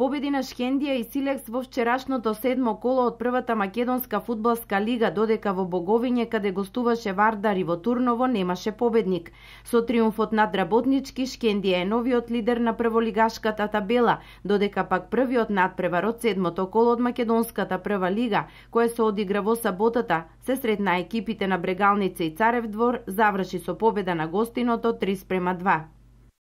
Победи на Шкендија и Силекс во вчерашното седмо коло од првата македонска фудбалска лига, додека во Боговиње каде гостуваше Вардар и во Турново немаше победник. Со триумфот над Работнички Шкендија е новиот лидер на прволигашката табела, додека пак првиот надпревар од седмото коло од македонската прва лига, која се одигра во саботата, се сретна екипите на Брегалница и Царев двор заврши со победа на гостиното 3 спрема 2.